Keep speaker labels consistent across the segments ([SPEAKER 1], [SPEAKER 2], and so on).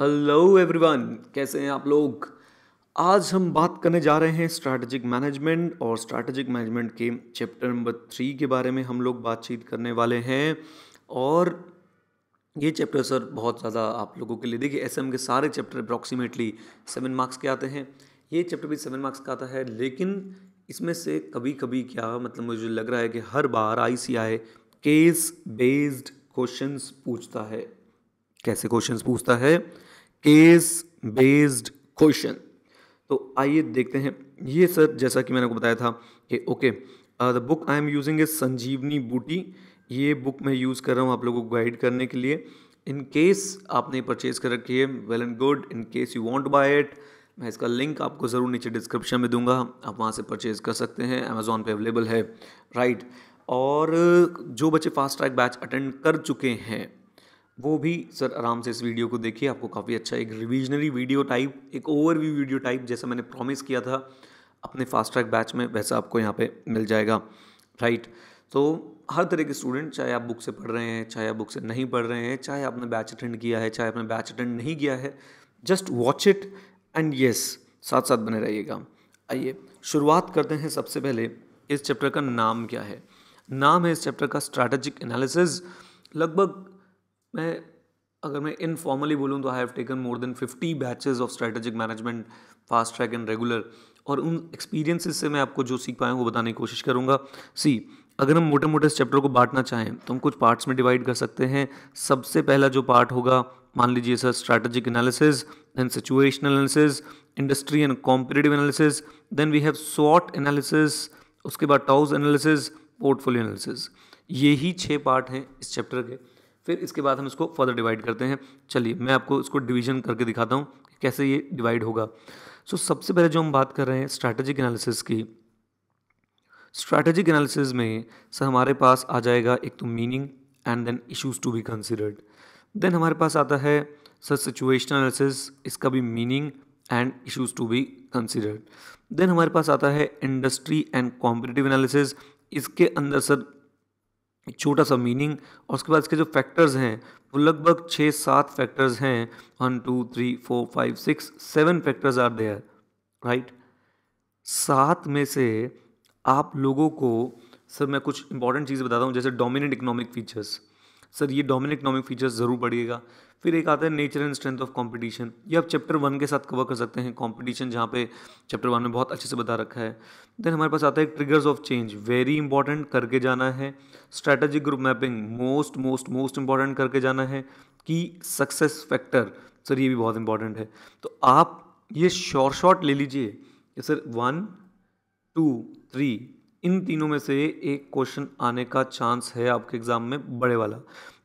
[SPEAKER 1] Hello everyone कैसे हैं आप लोग आज हम बात करने जा रहे हैं स्ट्रैटेजिक मैनेजमेंट और स्ट्रैटेजिक मैनेजमेंट के चैप्टर नंबर थ्री के बारे में हम लोग बातचीत करने वाले हैं और ये चैप्टर सर बहुत ज़्यादा आप लोगों के लिए देखिए एस के सारे चैप्टर अप्रॉक्सीमेटली सेवन मार्क्स के आते हैं ये चैप्टर भी सेवन मार्क्स का आता है लेकिन इसमें से कभी कभी क्या मतलब मुझे लग रहा है कि हर बार आई केस बेस्ड क्वेश्चंस पूछता है कैसे क्वेश्चंस पूछता है केस बेस्ड क्वेश्चन तो आइए देखते हैं ये सर जैसा कि मैंने आपको बताया था कि okay the book I am using a संजीवनी बूटी ये बुक मैं यूज़ कर रहा हूँ आप लोगों को गाइड करने के लिए इन केस आपने परचेज कर रखी है well and good in case you want buy it मैं इसका लिंक आपको ज़रूर नीचे डिस्क्रिप्शन में दूंगा आप वहाँ से परचेज़ कर सकते हैं अमेज़ोन पे अवेलेबल है राइट right. और जो बच्चे फास्ट ट्रैक बैच अटेंड कर चुके हैं वो भी सर आराम से इस वीडियो को देखिए आपको काफ़ी अच्छा एक रिविजनरी वीडियो टाइप एक ओवरव्यू वीडियो टाइप जैसा मैंने प्रॉमिस किया था अपने फास्ट ट्रैक बैच में वैसा आपको यहाँ पे मिल जाएगा राइट तो हर तरह के स्टूडेंट चाहे आप बुक से पढ़ रहे हैं चाहे आप बुक से नहीं पढ़ रहे हैं चाहे आपने बैच अटेंड किया है चाहे आपने बैच अटेंड नहीं किया है just watch it and yes साथ साथ बने रहिएगा आइए शुरुआत करते हैं सबसे पहले इस चैप्टर का नाम क्या है नाम है इस चैप्टर का स्ट्रैटेजिक एनालिसिस लगभग मैं अगर मैं इनफॉर्मली बोलूँ तो I have taken more than fifty batches of strategic management fast track and regular और उन एक्सपीरियंसेस से मैं आपको जो सीख पाया हूँ वो बताने की कोशिश करूँगा सी अगर हम मोटे मोटे इस चैप्टर को बांटना चाहें तो हम कुछ पार्ट्स में डिवाइड कर सकते हैं सबसे पहला जो पार्ट होगा मान लीजिए sir strategic analysis then situational analysis industry and competitive analysis then we have सॉट एनालिसिस उसके बाद टाउस एनालिसिस पोर्टफोलियो एनालिसिस ये ही छः पार्ट हैं इस चैप्टर के फिर इसके बाद हम इसको फर्दर डिवाइड करते हैं चलिए मैं आपको इसको डिवीजन करके दिखाता हूँ कैसे ये डिवाइड होगा सो so, सबसे पहले जो हम बात कर रहे हैं स्ट्रैटेजिक एनालिसिस की स्ट्रैटेजिक एनालिसिस में सर हमारे पास आ जाएगा एक तो meaning and then issues to be considered then हमारे पास आता है सर सिचुएशनल एनालिसिस इसका भी meaning and issues to be considered then हमारे पास आता है इंडस्ट्री एंड कॉम्पिटेटिव एनालिसिस इसके अंदर सर छोटा सा मीनिंग और उसके बाद इसके जो फैक्टर्स हैं वो लगभग छः सात फैक्टर्स हैं one two three four five six seven factors are there right सात में से आप लोगों को सर मैं कुछ इंपॉर्टेंट चीज़ें बताता हूँ जैसे डोमिनेंट इकोनॉमिक फीचर्स सर ये डोमिनेंट इकोनॉमिक फीचर्स ज़रूर पढ़िएगा फिर एक आता है nature and strength of competition ये आप चैप्टर वन के साथ कवर कर सकते हैं कॉम्पिटिशन जहाँ पे चैप्टर वन में बहुत अच्छे से बता रखा है देन हमारे पास आता है triggers of change very important करके जाना है strategic group mapping most most most important करके जाना है कि सक्सेस फैक्टर सर ये भी बहुत इंपॉर्टेंट है तो आप ये शॉर्ट शॉर्ट ले लीजिए सर वन टू थ्री इन तीनों में से एक क्वेश्चन आने का चांस है आपके एग्जाम में बड़े वाला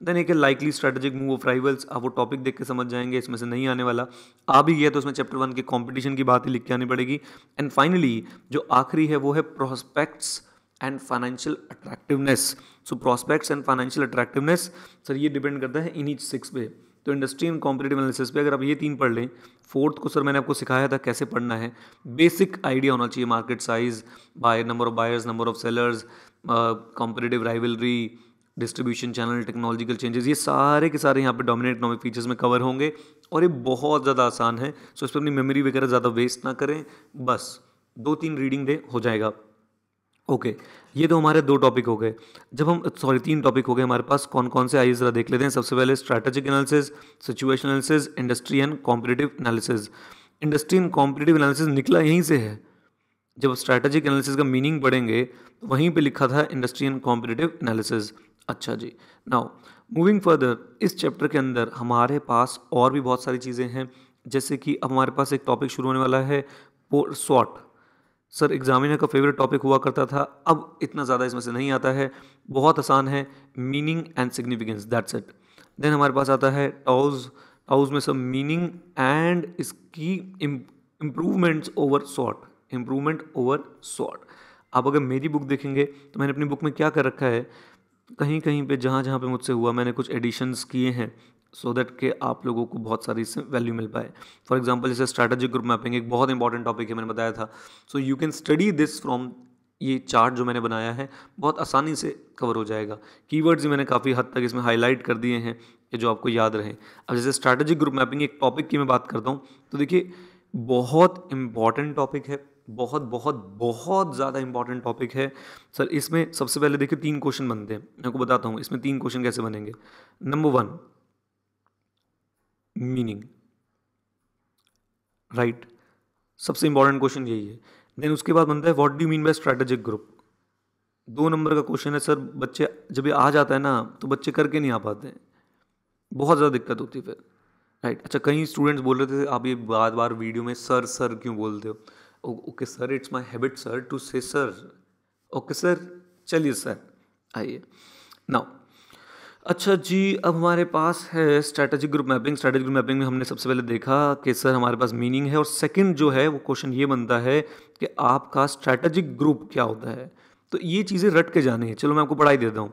[SPEAKER 1] देन एक है likely strategic move of rivals आप वो टॉपिक देख के समझ जाएंगे इसमें से नहीं आने वाला आ भी गया तो उसमें चैप्टर वन के कॉम्पिटिशन की बात ही लिख के आनी पड़ेगी एंड फाइनली जो आखिरी है वो है prospects and financial attractiveness so prospects and financial attractiveness sir ये डिपेंड करता है इन्हीं सिक्स पे तो इंडस्ट्री एंड कॉम्पिटेटिव एनालिसिस पे अगर आप ये तीन पढ़ लें फोर्थ को सर मैंने आपको सिखाया था कैसे पढ़ना है बेसिक आइडिया होना चाहिए market size by number of buyers number of sellers competitive rivalry distribution channel technological changes ये सारे के सारे यहाँ पे डोमिनेट इकोनॉमिक फीचर्स में कवर होंगे और ये बहुत ज़्यादा आसान है सो इस पर अपनी मेमोरी वगैरह ज़्यादा वेस्ट ना करें बस दो तीन रीडिंग दे हो जाएगा ओके okay. ये तो हमारे दो टॉपिक हो गए जब हम सॉरी तीन टॉपिक हो गए हमारे पास कौन कौन से आइए ज़रा देख लेते हैं सबसे पहले strategic analysis situation analysis industry and competitive analysis industry and competitive analysis निकला यहीं से है जब स्ट्रैटेजिक एनालिसिस का मीनिंग पढ़ेंगे तो वहीं पर लिखा था इंडस्ट्री एंड कॉम्पिटेटिव एनालिसिस अच्छा जी नाउ मूविंग फर्दर इस चैप्टर के अंदर हमारे पास और भी बहुत सारी चीज़ें हैं जैसे कि अब हमारे पास एक टॉपिक शुरू होने वाला है स्वॉट सर एग्जामिनर का फेवरेट टॉपिक हुआ करता था अब इतना ज़्यादा इसमें से नहीं आता है बहुत आसान है meaning and significance that's it then हमारे पास आता है टाउज टाउज में सब मीनिंग एंड इसकी improvements over SWOT improvement over SWOT आप अगर मेरी बुक देखेंगे तो मैंने अपनी बुक में क्या कर रखा है कहीं कहीं पे जहाँ जहाँ पे मुझसे हुआ मैंने कुछ एडिशंस किए हैं सो दैट के आप लोगों को बहुत सारी इससे वैल्यू मिल पाए फॉर एग्जाम्पल जैसे स्ट्रैटेजिक ग्रुप मैपिंग एक बहुत इंपॉर्टेंट टॉपिक है मैंने बताया था so you can study this from ये चार्ट जो मैंने बनाया है बहुत आसानी से कवर हो जाएगा कीवर्ड्स भी मैंने काफ़ी हद तक इसमें हाईलाइट कर दिए हैं कि जो आपको याद रहे अब जैसे स्ट्रैटेजिक ग्रुप मैपिंग एक टॉपिक की मैं बात करता हूँ तो देखिए बहुत इंपॉर्टेंट टॉपिक है बहुत बहुत बहुत ज़्यादा इंपॉर्टेंट टॉपिक है सर इसमें सबसे पहले देखिए तीन क्वेश्चन बनते हैं मैं आपको बताता हूँ इसमें तीन क्वेश्चन कैसे बनेंगे नंबर वन मीनिंग राइट सबसे इंपॉर्टेंट क्वेश्चन यही है देन उसके बाद बनता है what do mean by strategic group दो नंबर का क्वेश्चन है सर बच्चे जब ये आ जाता है ना तो बच्चे करके नहीं आ पाते हैं बहुत ज़्यादा दिक्कत होती है फिर राइट अच्छा कई स्टूडेंट्स बोल रहे थे आप ये बार बार वीडियो में सर सर क्यों बोलते हो okay sir it's my habit sir to से सर ओके सर चलिए सर आइए नाउ अच्छा जी अब हमारे पास है strategic group mapping strategic group mapping में हमने सबसे पहले देखा कि सर हमारे पास मीनिंग है और सेकंड जो है वो क्वेश्चन ये बनता है कि आपका स्ट्रैटेजिक ग्रुप क्या होता है तो ये चीज़ें रट के जाने हैं चलो मैं आपको पढ़ाई देता हूँ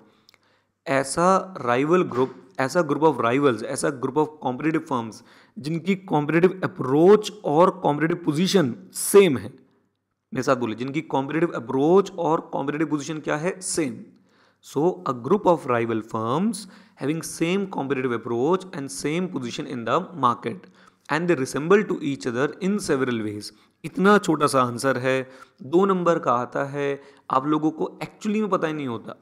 [SPEAKER 1] ऐसा राइवल ग्रुप ऐसा ग्रुप ऑफ राइवल्स ऐसा ग्रुप ऑफ कॉम्पिटेटिव फर्म्स जिनकी कॉम्पिटेटिव अप्रोच और कॉम्पिटेटिव पोजिशन सेम है मेरे साथ बोले जिनकी कॉम्पिटेटिव अप्रोच और कॉम्पिटेटिव पोजिशन क्या है same So a group of rival firms having same competitive approach and same position in the market and they resemble to each other in several ways. इतना छोटा सा आंसर है दो number का आता है आप लोगों को एक्चुअली में पता ही नहीं होता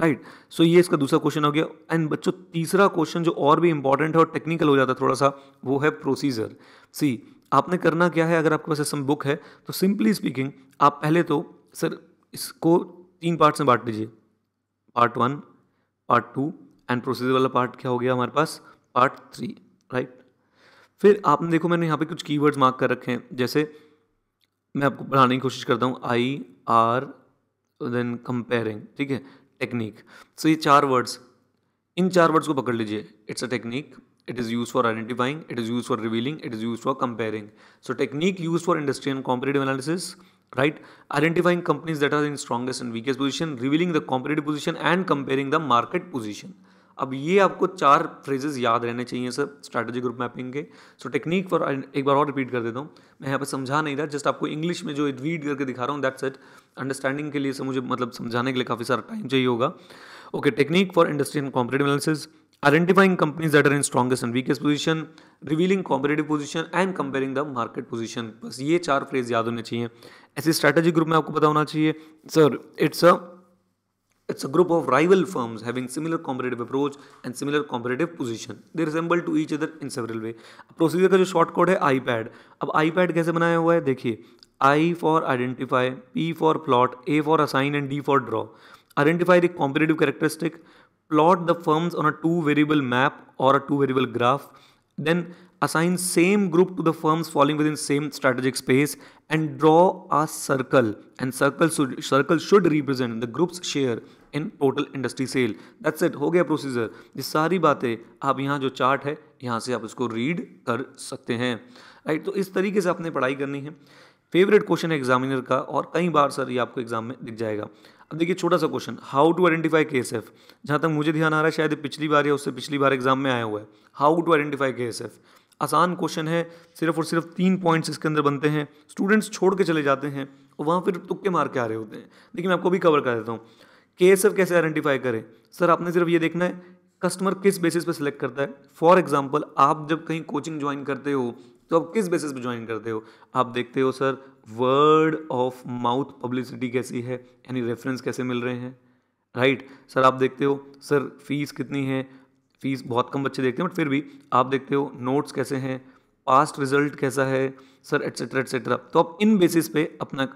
[SPEAKER 1] राइट right. सो so, ये इसका दूसरा क्वेश्चन हो गया एंड बच्चों तीसरा क्वेश्चन जो और भी इंपॉर्टेंट है और टेक्निकल हो जाता है थोड़ा सा वो है प्रोसीजर सी आपने करना क्या है अगर आपके पास सम बुक है तो सिंपली स्पीकिंग आप पहले तो सर इसको तीन पार्ट्स में बांट लीजिए part one part two and procedure वाला पार्ट क्या हो गया हमारे पास पार्ट थ्री राइट फिर आपने देखो मैंने यहाँ पे कुछ कीवर्ड्स मार्क कर रखे हैं जैसे मैं आपको पढ़ाने की कोशिश करता हूँ आई आर देन कंपेयरिंग ठीक है टेक्निक सो ये चार वर्ड्स इन चार वर्ड्स को पकड़ लीजिए it's a technique it is use for identifying it is use for revealing it is use for comparing so technique use for industry and competitive analysis right identifying companies that are in strongest and weakest position revealing the competitive position and comparing the market position अब ये आपको चार phrases याद रहने चाहिए sir strategy group mapping के सो technique for एक बार और रिपीट कर देता हूँ मैं यहाँ पर समझा नहीं था जस्ट आपको इंग्लिश में जो रीड करके दिखा रहा हूँ दैट्स इट अंडरस्टैंडिंग के लिए मुझे मतलब समझाने के लिए काफ़ी सारा टाइम चाहिए होगा okay technique for industry and competitive analysis identifying companies that are in strongest and weakest position revealing competitive position and comparing the market position बस ये चार फ्रेज याद होने चाहिए ऐसे स्ट्रैटेजी ग्रुप में आपको पता होना चाहिए sir it's a It's a group of rival firms having similar competitive approach and similar competitive position. They resemble to each other in several way. Procedure का जो शॉर्ट कोड है आईपैड अब IPAD कैसे बनाया हुआ है देखिए I for identify P for plot A for assign and D for draw identify the competitive characteristic plot the firms on a two variable map or a two variable graph then assign same group to the firms falling within same strategic space and draw a circle and circle should, circle should represent the group's share in total industry sale that's it हो गया procedure ये सारी बातें आप यहाँ जो chart है यहाँ से आप उसको रीड कर सकते हैं राइट तो इस तरीके से आपने पढ़ाई करनी है फेवरेट क्वेश्चन है एग्जामिनर का और कई बार सर ये आपको एग्जाम में दिख जाएगा अब देखिए छोटा सा question how to identify K S F जहाँ तक मुझे ध्यान आ रहा है शायद पिछली बार या उससे पिछली बार एग्जाम में आया हुआ है how to identify K S F आसान क्वेश्चन है सिर्फ और सिर्फ तीन पॉइंट्स इसके अंदर बनते हैं स्टूडेंट्स छोड़ के चले जाते हैं और वहाँ फिर तुक्के मार के आ रहे होते हैं देखिए मैं आपको भी कवर कर देता हूँ के एस एफ कैसे आइडेंटिफाई करें सर आपने सिर्फ ये देखना है कस्टमर किस बेसिस पे सिलेक्ट करता है फॉर एग्जाम्पल आप जब कहीं कोचिंग ज्वाइन करते हो तो आप किस बेसिस पे ज्वाइन करते हो आप देखते हो sir word of mouth publicity कैसी है यानी रेफरेंस कैसे मिल रहे हैं राइट right. सर आप देखते हो सर फीस कितनी है फीस बहुत कम बच्चे देखते हैं बट फिर भी आप देखते हो नोट्स कैसे हैं पास्ट रिजल्ट कैसा है सर एट्सेट्रा एट्सेट्रा तो आप इन बेसिस पे अपना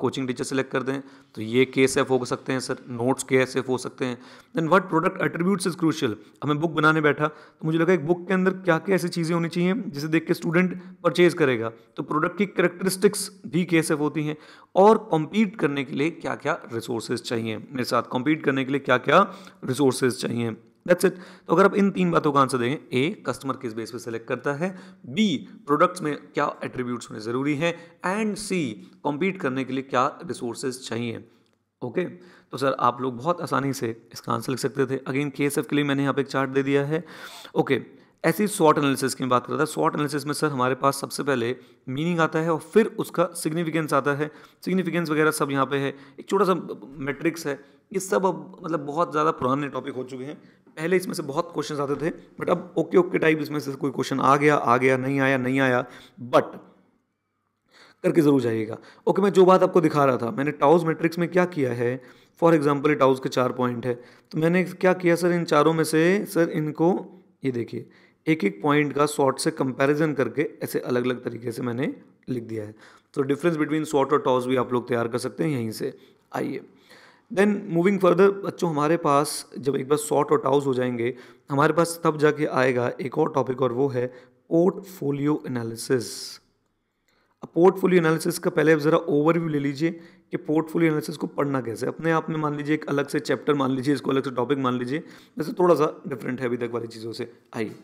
[SPEAKER 1] कोचिंग टीचर सेलेक्ट कर दें तो ये के एस एफ हो सकते हैं सर नोट्स के एस एफ हो सकते हैं then what product attributes is crucial अब मैं बुक बनाने बैठा तो मुझे लगा एक बुक के अंदर क्या क्या ऐसी चीज़ें होनी चाहिए जिसे देख के स्टूडेंट परचेज करेगा तो प्रोडक्ट की करेक्टरिस्टिक्स भी के एस एफ होती हैं और कॉम्पीट करने के लिए क्या क्या रिसोर्सेज चाहिए मेरे साथ कॉम्पीट करने के लिए क्या क्या रिसोर्सेज चाहिए दैट्स इट तो अगर आप इन तीन बातों का आंसर देंगे ए कस्टमर किस बेस पे सेलेक्ट करता है बी प्रोडक्ट्स में क्या एट्रीब्यूट्स होने ज़रूरी हैं एंड सी कॉम्पीट करने के लिए क्या रिसोर्सेज चाहिए ओके okay? तो सर आप लोग बहुत आसानी से इसका आंसर लिख सकते थे अगेन के के लिए मैंने यहाँ पे एक चार्ट दे दिया है ओके okay, ऐसी शॉर्ट एनालिसिस की बात कर रहा था शॉर्ट एनालिसिस में सर हमारे पास सबसे पहले मीनिंग आता है और फिर उसका सिग्निफिकेंस आता है सिग्निफिकेंस वगैरह सब यहाँ पे है एक छोटा सा मैट्रिक्स है ये सब अब मतलब बहुत ज़्यादा पुराने टॉपिक हो चुके हैं पहले इसमें से बहुत क्वेश्चन आते थे बट अब ओके ओके टाइप इसमें से कोई क्वेश्चन आ गया आ गया नहीं आया नहीं आया बट करके ज़रूर जाइएगा ओके okay, मैं जो बात आपको दिखा रहा था मैंने टाउस मैट्रिक्स में क्या किया है फॉर एग्जाम्पल ये टाउस के चार पॉइंट है तो मैंने क्या किया सर इन चारों में से सर इनको ये देखिए एक एक पॉइंट का शॉर्ट से कंपैरिजन करके ऐसे अलग अलग तरीके से मैंने लिख दिया है तो डिफरेंस बिटवीन शॉर्ट और टॉस भी आप लोग तैयार कर सकते हैं यहीं से आइए देन मूविंग फर्दर बच्चों हमारे पास जब एक बार शॉर्ट और टाउस हो जाएंगे हमारे पास तब जाके आएगा एक और टॉपिक और वो है पोर्टफोलियो एनालिसिस पोर्टफोलियो एनालिसिस का पहले ज़रा ओवरव्यू ले लीजिए कि पोर्टफोलियो एनालिसिस को पढ़ना कैसे अपने आप में मान लीजिए एक अलग से चैप्टर मान लीजिए इसको अलग से टॉपिक मान लीजिए वैसे थोड़ा सा डिफरेंट है अभी तक वाली चीज़ों से आइए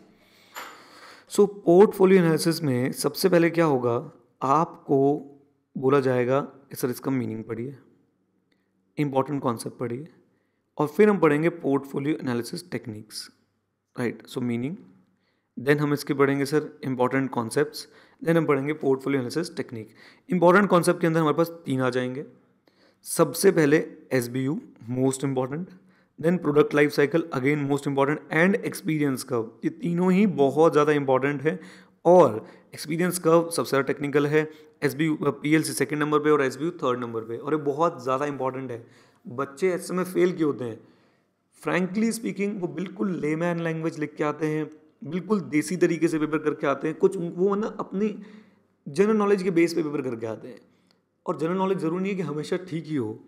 [SPEAKER 1] सो पोर्टफोलियो एनालिसिस में सबसे पहले क्या होगा आपको बोला जाएगा कि सर इसका मीनिंग पढ़िए इंपॉर्टेंट कॉन्सेप्ट पढ़िए और फिर हम पढ़ेंगे portfolio analysis techniques right so meaning then हम इसके पढ़ेंगे सर इंपॉर्टेंट कॉन्सेप्ट देन हम पढ़ेंगे portfolio analysis technique important concept के अंदर हमारे पास तीन आ जाएंगे सबसे पहले S B U most important then product life cycle again most important and experience curve ये तीनों ही बहुत ज़्यादा इंपॉर्टेंट है और एक्सपीरियंस कर्व सबसे ज़्यादा टेक्निकल है S B P L C second number पर और S B U third number पर और ये बहुत ज़्यादा इंपॉर्टेंट है बच्चे ऐसे में फेल क्यों होते हैं फ्रैंकली स्पीकिंग वो बिल्कुल लेमैन लैंग्वेज लिख के आते हैं बिल्कुल देसी तरीके से पेपर करके आते हैं कुछ वो ना अपनी जनरल नॉलेज के बेस पे पेपर करके आते हैं और जनरल नॉलेज ज़रूरी नहीं है कि हमेशा ठीक ही हो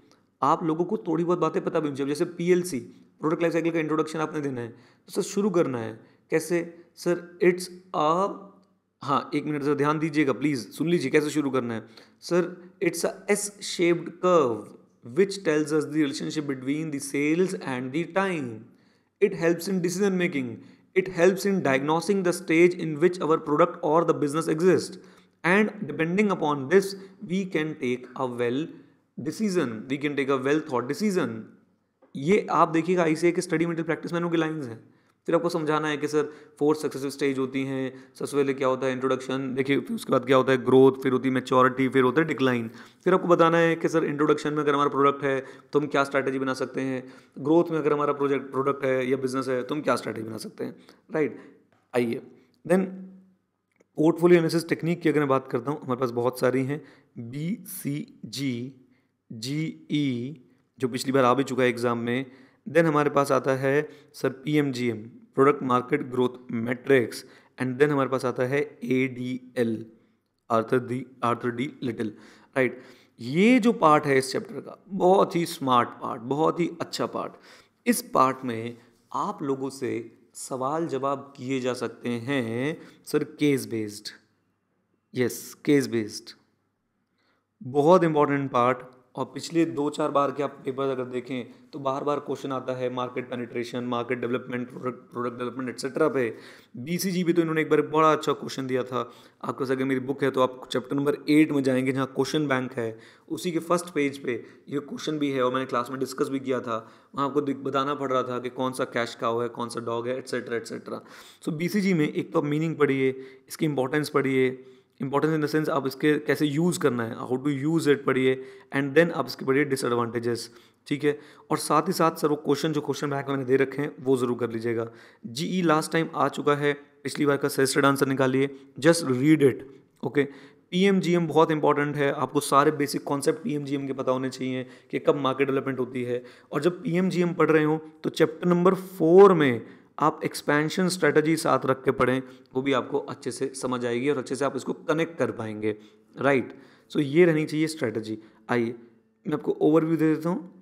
[SPEAKER 1] आप लोगों को थोड़ी बहुत बातें पता भी चाहिए जैसे P L C product life cycle का इंट्रोडक्शन आपने देना है तो सर शुरू करना है कैसे सर इट्स अ हाँ एक मिनट जरा ध्यान दीजिएगा प्लीज़ सुन लीजिए कैसे शुरू करना है sir it's a S shaped curve which tells us the relationship between the sales and the time it helps in decision making it helps in diagnosing the stage in which our product और the business exist and depending upon this we can take a well decision we can take a well thought decision ये आप देखिएगा आई से study metal practice मैनों की lines हैं फिर आपको समझाना है कि सर फोर सक्सेसिव स्टेज होती हैं सबसे पहले क्या होता है इंट्रोडक्शन देखिए फिर उसके बाद क्या होता है ग्रोथ फिर होती है मेच्योरिटी फिर होता है डिक्लाइन फिर आपको बताना है कि सर इंट्रोडक्शन में अगर हमारा प्रोडक्ट है तो हम क्या स्ट्रैटेजी बना सकते हैं ग्रोथ में अगर हमारा प्रोजेक्ट प्रोडक्ट है या बिजनेस है तो हम क्या स्ट्रैटेजी बना सकते हैं राइट आइए देन पोर्टफोलियो एनालिसिस टेक्निक की अगर मैं बात करता हूँ हमारे पास बहुत सारी हैं बी सी जी जी ई जो पिछली बार आ भी चुका है एग्ज़ाम में देन हमारे पास आता है sir P M G M product market growth matrix and then हमारे पास आता है A D L Arthur D Arthur D Little right ये जो पार्ट है इस चैप्टर का बहुत ही स्मार्ट पार्ट बहुत ही अच्छा पार्ट इस पार्ट में आप लोगों से सवाल जवाब किए जा सकते हैं sir case based yes case based बहुत इंपॉर्टेंट पार्ट और पिछले दो चार बार के आप पेपर अगर देखें तो बार बार क्वेश्चन आता है market penetration market development product product development etcetera पे बीसीजी भी तो इन्होंने एक बार बड़ा अच्छा क्वेश्चन दिया था आपके पास अगर मेरी बुक है तो आप चैप्टर नंबर एट में जाएंगे जहाँ क्वेश्चन बैंक है उसी के फर्स्ट पेज पे ये क्वेश्चन भी है और मैंने क्लास में डिस्कस भी किया था वहाँ आपको बताना पड़ रहा था कि कौन सा कैश काव है कौन सा डॉग है एट्सेट्रा एट्सेट्रा सो बी में एक तो आप मीनिंग पढ़िए इसकी इंपॉर्टेंस पढ़िए इंपॉर्टेंस इन द सेंस आप इसके कैसे यूज़ करना है हाउ टू यूज़ इट पढ़िए एंड देन आप इसके पढ़िए डिसएडवांटेजेस ठीक है और साथ ही साथ सर वो क्वेश्चन जो क्वेश्चन बैंक मैंने दे रखे हैं वो ज़रूर कर लीजिएगा जी ई लास्ट टाइम आ चुका है पिछली बार का सजेस्टेड आंसर निकालिए just read it okay P M M G बहुत इंपॉर्टेंट है आपको सारे basic concept P M M G के पता होने चाहिए कि कब मार्केट डेवलपमेंट होती है और जब पी एम एम जी पढ़ रहे हो तो चैप्टर नंबर फोर में आप एक्सपेंशन स्ट्रेटजी साथ रख के पढ़ें वो भी आपको अच्छे से समझ आएगी और अच्छे से आप इसको कनेक्ट कर पाएंगे राइट सो ये रहनी चाहिए स्ट्रेटजी आइए मैं आपको ओवरव्यू दे देता हूँ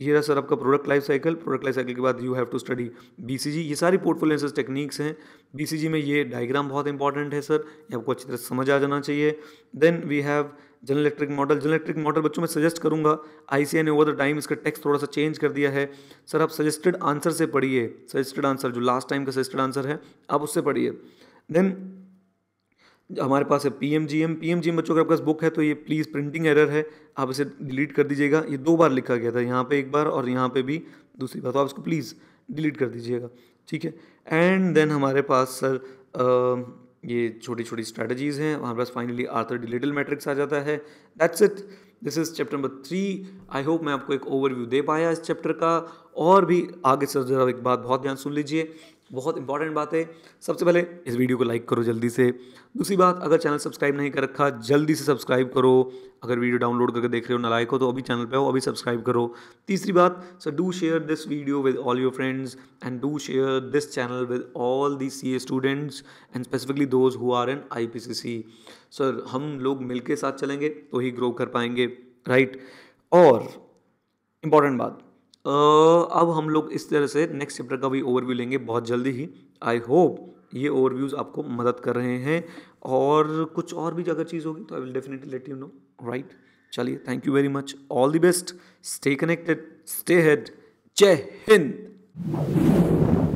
[SPEAKER 1] ये रहा सर आपका product life cycle product life cycle के बाद you have to study BCG ये सारी पोर्टफोलियो टेक्निक्स हैं बीसीजी में ये डायग्राम बहुत इंपॉर्टेंट है सर ये आपको अच्छी तरह समझ आ जाना चाहिए then we have General Electric model General Electric model बच्चों मैं सजेस्ट करूंगा आई ने ओवर द टाइम इसका टेक्स थोड़ा सा चेंज कर दिया है सर आप सजेस्टेड आंसर से पढ़िए सजेस्टेड आंसर जो लास्ट टाइम का सजेस्टेड आंसर है आप उससे पढ़िए देन हमारे पास है P M G M P M G M बच्चों अगर आपके पास बुक है तो ये प्लीज़ प्रिंटिंग एरर है आप इसे डिलीट कर दीजिएगा ये दो बार लिखा गया था यहाँ पे एक बार और यहाँ पे भी दूसरी बार तो आप इसको प्लीज़ डिलीट कर दीजिएगा ठीक है एंड देन हमारे पास सर ये छोटी छोटी स्ट्रैटेजीज हैं हमारे पास finally Arthur D Little matrix आ जाता है that's it this is chapter number three I hope मैं आपको एक ओवरव्यू दे पाया इस चैप्टर का और भी आगे से ज़रा एक बात बहुत ध्यान सुन लीजिए बहुत इंपॉर्टेंट बात है सबसे पहले इस वीडियो को लाइक करो जल्दी से दूसरी बात अगर चैनल सब्सक्राइब नहीं कर रखा जल्दी से सब्सक्राइब करो अगर वीडियो डाउनलोड करके देख रहे हो ना लाइक हो तो अभी चैनल पे हो अभी सब्सक्राइब करो तीसरी बात sir do share this video with all your friends and do share this channel with all the C A students and specifically those who are in I P C C sir हम लोग मिल के साथ चलेंगे तो ही grow कर पाएंगे right और important बात अब हम लोग इस तरह से नेक्स्ट चैप्टर का भी ओवरव्यू लेंगे बहुत जल्दी ही आई होप ये ओवरव्यूज़ आपको मदद कर रहे हैं और कुछ और भी अगर चीज़ होगी तो I will definitely let you know right चलिए thank you very much all the best stay connected stay ahead जय हिंद